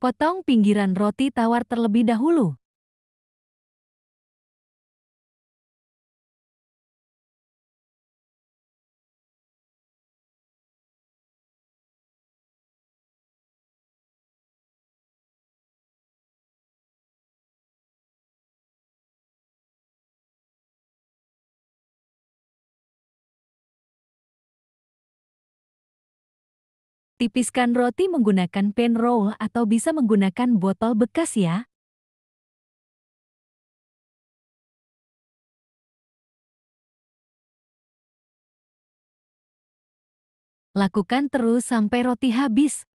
Potong pinggiran roti tawar terlebih dahulu. Tipiskan roti menggunakan pan roll atau bisa menggunakan botol bekas ya. Lakukan terus sampai roti habis.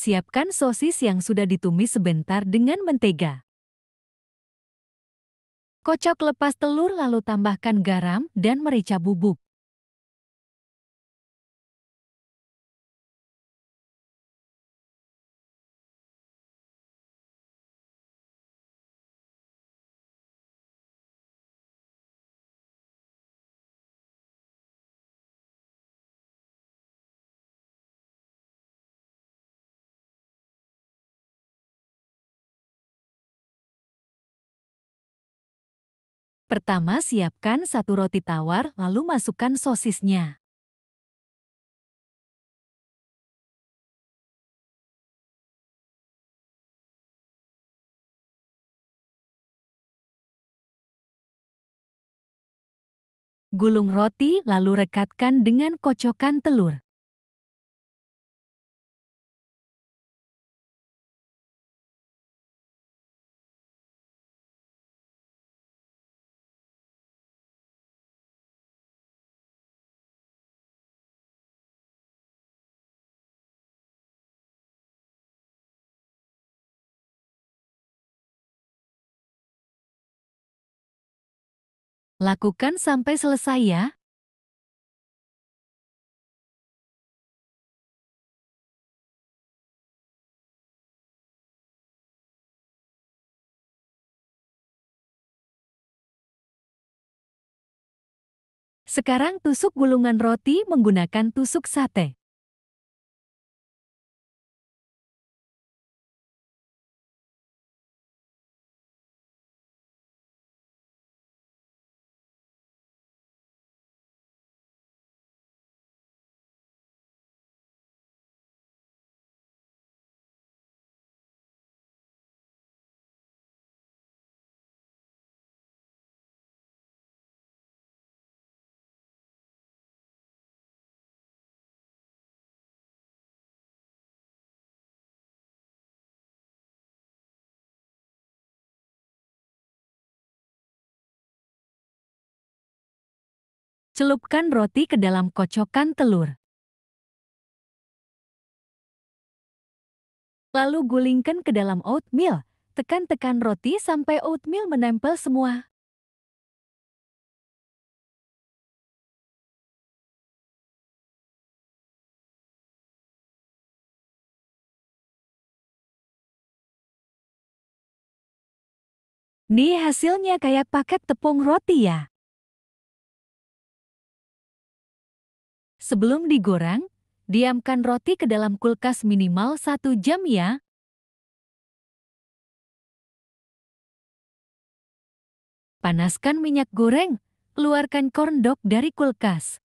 Siapkan sosis yang sudah ditumis sebentar dengan mentega. Kocok lepas telur lalu tambahkan garam dan merica bubuk. Pertama siapkan satu roti tawar lalu masukkan sosisnya. Gulung roti lalu rekatkan dengan kocokan telur. Lakukan sampai selesai ya. Sekarang tusuk gulungan roti menggunakan tusuk sate. Celupkan roti ke dalam kocokan telur. Lalu gulingkan ke dalam oatmeal. Tekan-tekan roti sampai oatmeal menempel semua. Nih hasilnya kayak paket tepung roti ya. Sebelum digoreng, diamkan roti ke dalam kulkas minimal 1 jam ya. Panaskan minyak goreng, keluarkan corn dog dari kulkas.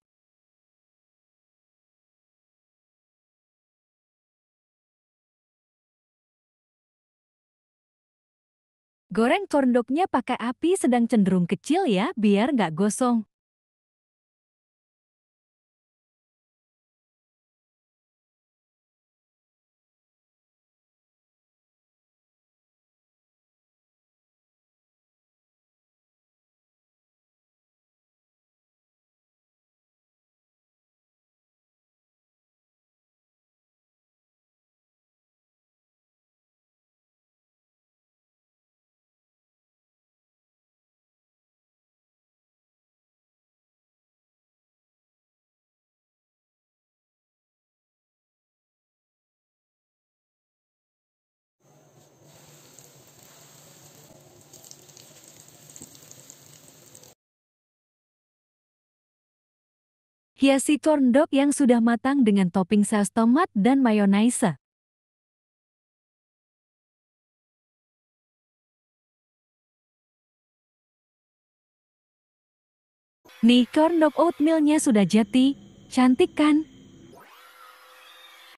Goreng corn dognya pakai api sedang cenderung kecil ya, biar nggak gosong. Hiasi corn dog yang sudah matang dengan topping saus tomat dan mayonaise. Nih corn dog oatmeal sudah jadi. Cantik kan?